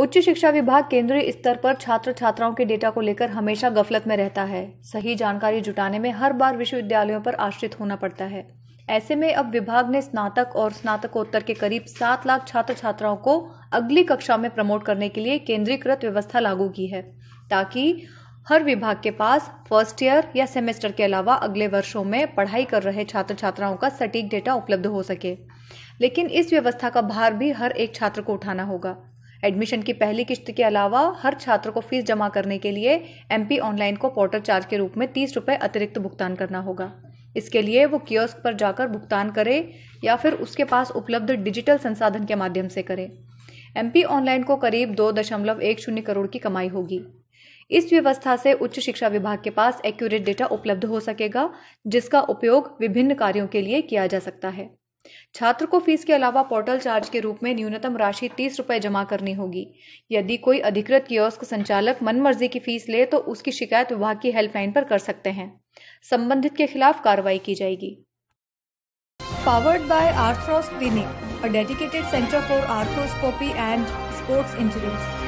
उच्च शिक्षा विभाग केंद्रीय स्तर पर छात्र छात्राओं के डेटा को लेकर हमेशा गफलत में रहता है सही जानकारी जुटाने में हर बार विश्वविद्यालयों पर आश्रित होना पड़ता है ऐसे में अब विभाग ने स्नातक और स्नातकोत्तर के करीब सात लाख छात्र छात्राओं को अगली कक्षा में प्रमोट करने के लिए केंद्रीकृत व्यवस्था लागू की है ताकि हर विभाग के पास फर्स्ट ईयर या सेमेस्टर के अलावा अगले वर्षों में पढ़ाई कर रहे छात्र छात्राओं का सटीक डेटा उपलब्ध हो सके लेकिन इस व्यवस्था का भार भी हर एक छात्र को उठाना होगा एडमिशन की पहली किश्त के अलावा हर छात्र को फीस जमा करने के लिए एमपी ऑनलाइन को पोर्टल चार्ज के रूप में तीस रुपये अतिरिक्त भुगतान करना होगा इसके लिए वो कियोस्क पर जाकर भुगतान करे या फिर उसके पास उपलब्ध डिजिटल संसाधन के माध्यम से करे एमपी ऑनलाइन को करीब दो दशमलव एक शून्य करोड़ की कमाई होगी इस व्यवस्था से उच्च शिक्षा विभाग के पास एक्यूरेट डेटा उपलब्ध हो सकेगा जिसका उपयोग विभिन्न कार्यों के लिए किया जा सकता है छात्र को फीस के अलावा पोर्टल चार्ज के रूप में न्यूनतम राशि तीस रुपये जमा करनी होगी यदि कोई अधिकृत कियोस्क संचालक मनमर्जी की फीस ले तो उसकी शिकायत विभाग की हेल्पलाइन पर कर सकते हैं संबंधित के खिलाफ कार्रवाई की जाएगी powered by arthros clinic a dedicated center for arthroscopy and sports